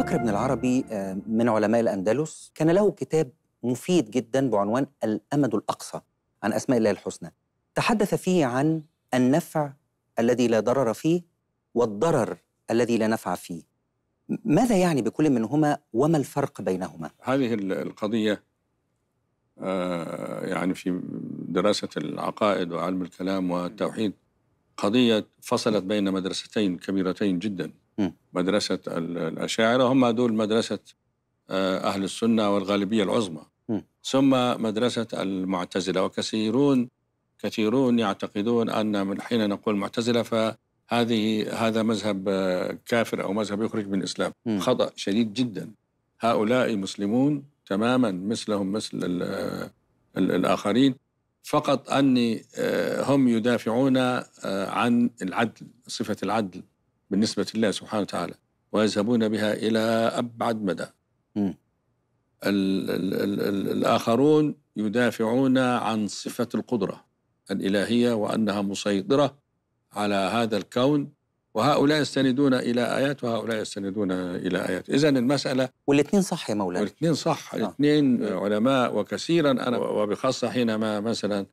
بكر بن العربي آه، من علماء الأندلس كان له كتاب مفيد جدا بعنوان الأمد الأقصى عن أسماء الله الحسنى تحدث فيه عن النفع الذي لا ضرر فيه والضرر الذي لا نفع فيه ماذا يعني بكل منهما وما الفرق بينهما؟ هذه القضية آه، يعني في دراسة العقائد وعلم الكلام والتوحيد قضية فصلت بين مدرستين كبيرتين جدا مدرسة الأشاعرة هم دول مدرسة آه، أهل السنة والغالبية العظمى ثم مدرسة المعتزلة وكثيرون كثيرون يعتقدون أن من حين نقول معتزلة فهذه هذا مذهب آه، كافر أو مذهب يخرج من الإسلام خطأ شديد جدا هؤلاء مسلمون تماما مثلهم مثل الـ آه، الـ الآخرين فقط أني هم يدافعون عن العدل صفة العدل بالنسبة لله سبحانه وتعالى ويذهبون بها إلى أبعد مدى ال ال الـ الـ الآخرون يدافعون عن صفة القدرة الإلهية وأنها مسيطرة على هذا الكون وهؤلاء يستندون إلى آيات وهؤلاء يستندون إلى آيات إذا المسألة والاثنين صح يا مولانا والاثنين صح آه. الاثنين آه. علماء وكثيرا أنا وبخاصة حينما مثلا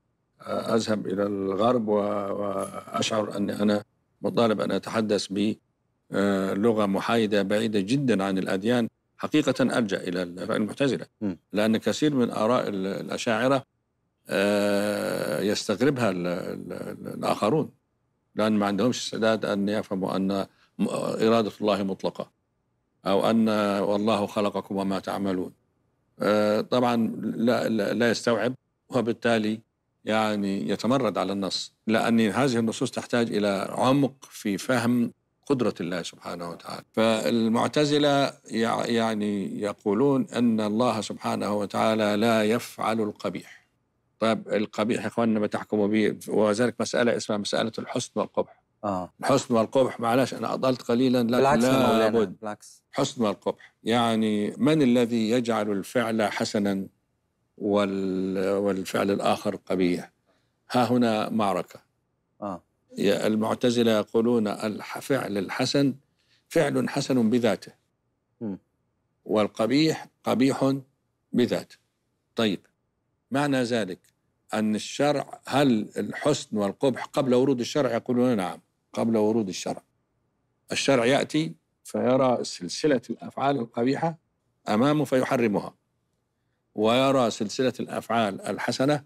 أذهب إلى الغرب وأشعر أني أنا مطالب أن أتحدث بلغة آه، محايدة بعيدة جدا عن الأديان حقيقة الجا إلى المعتزلة لأن كثير من آراء الأشاعرة آه، يستغربها الآخرون لأن ما عندهمش استعداد أن يفهموا أن إرادة الله مطلقة أو أن والله خلقكم وما تعملون آه، طبعا لا, لا يستوعب وبالتالي يعني يتمرد على النص لأن هذه النصوص تحتاج إلى عمق في فهم قدرة الله سبحانه وتعالى فالمعتزلة يعني يقولون أن الله سبحانه وتعالى لا يفعل القبيح طيب القبيح يا اخواننا ما تحكموا به وذلك مسألة اسمها مسألة الحسن والقبح آه. الحسن والقبح معلش انا أضلت قليلا لا بالعكس لا بد بالعكس حسن والقبح يعني من الذي يجعل الفعل حسنا والفعل الآخر قبيح ها هنا معركة آه. المعتزلة يقولون الفعل الحسن فعل حسن بذاته م. والقبيح قبيح بذاته طيب معنى ذلك أن الشرع هل الحسن والقبح قبل ورود الشرع يقولون نعم قبل ورود الشرع الشرع يأتي فيرى سلسلة الأفعال القبيحة أمامه فيحرمها ويرى سلسلة الأفعال الحسنة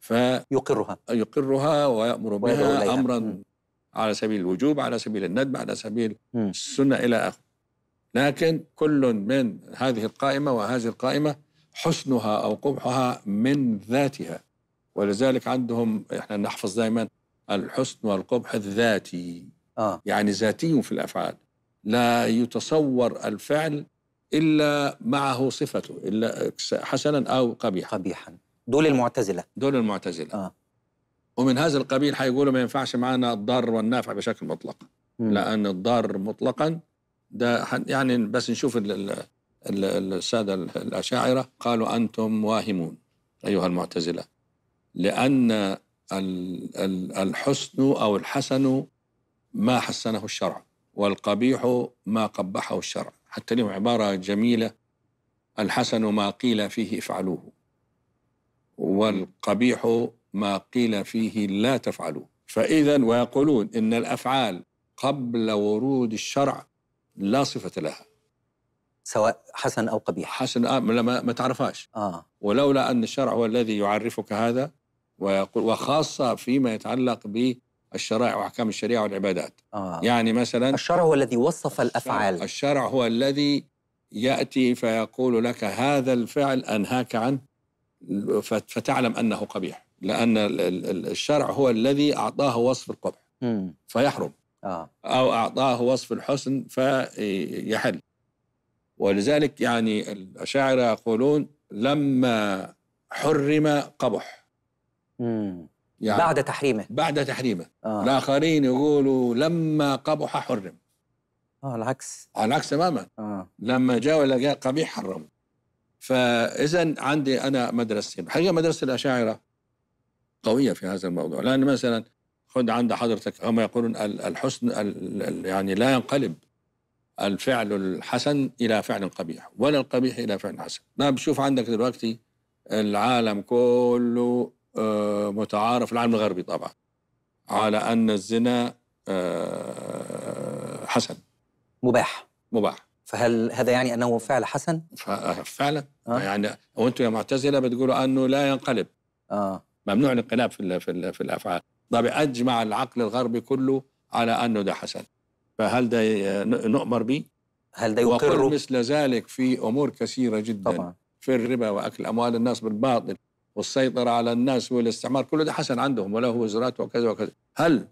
فيقرها يقرها ويأمر بها أمرا م. على سبيل الوجوب على سبيل الندب على سبيل م. السنة إلى آخره لكن كل من هذه القائمة وهذه القائمة حسنها أو قبحها من ذاتها ولذلك عندهم احنا نحفظ دائما الحسن والقبح الذاتي آه. يعني ذاتي في الأفعال لا يتصور الفعل إلا معه صفه إلا حسنا أو قبيحا قبيحا دول المعتزلة دول المعتزلة آه. ومن هذا القبيل حيقولوا ما ينفعش معنا الضار والنافع بشكل مطلق مم. لأن الضار مطلقا ده يعني بس نشوف السادة الأشاعرة قالوا أنتم واهمون أيها المعتزلة لأن الحسن أو الحسن ما حسنه الشرع والقبيح ما قبحه الشرع حتى له عبارة جميلة الحسن ما قيل فيه افعلوه والقبيح ما قيل فيه لا تفعلوه فإذا ويقولون إن الأفعال قبل ورود الشرع لا صفة لها سواء حسن أو قبيح حسن آه لما ما تعرفهاش آه. ولولا أن الشرع هو الذي يعرفك هذا ويقول وخاصة فيما يتعلق ب الشرائع واحكام الشريعه والعبادات آه. يعني مثلا الشرع هو الذي وصف الافعال الشرع هو الذي ياتي فيقول لك هذا الفعل انهاك عنه فتعلم انه قبيح لان الشرع هو الذي اعطاه وصف القبح فيحرم آه. او اعطاه وصف الحسن فيحل ولذلك يعني الاشاعره يقولون لما حرم قبح مم. يعني بعد تحريمه بعد تحريمه آه. الآخرين يقولوا لما قبح حرم اه العكس على العكس تماما آه. لما جاء ولا جاء قبيح حرمه فإذا عندي أنا مدرستين حقيقة مدرسة الأشاعرة قوية في هذا الموضوع لأن مثلا خد عند حضرتك هم يقولون الحسن يعني لا ينقلب الفعل الحسن إلى فعل قبيح ولا القبيح إلى فعل حسن أنا بشوف عندك دلوقتي العالم كله آه، متعارف العالم الغربي طبعا على أن الزنا آه، حسن مباح مباح فهل هذا يعني أنه فعل حسن؟ آه، فعلا آه. يعني وأنتم يا معتزلة بتقولوا أنه لا ينقلب آه. ممنوع الانقلاب في, في, في الأفعال طب أجمع العقل الغربي كله على أنه ده حسن فهل ده نؤمر به؟ هل ده يقر؟ وقل مثل ذلك في أمور كثيرة جدا طبعا. في الربا وأكل أموال الناس بالباطل والسيطرة على الناس والاستعمار كل ده حسن عندهم وله وزارات وكذا وكذا هل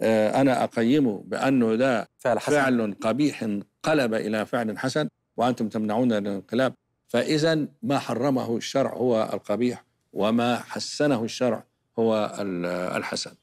آه، أنا أقيمه بأنه ده فعل, حسن. فعل قبيح انقلب إلى فعل حسن وأنتم تمنعون الانقلاب فإذا ما حرمه الشرع هو القبيح وما حسنه الشرع هو الحسن طيب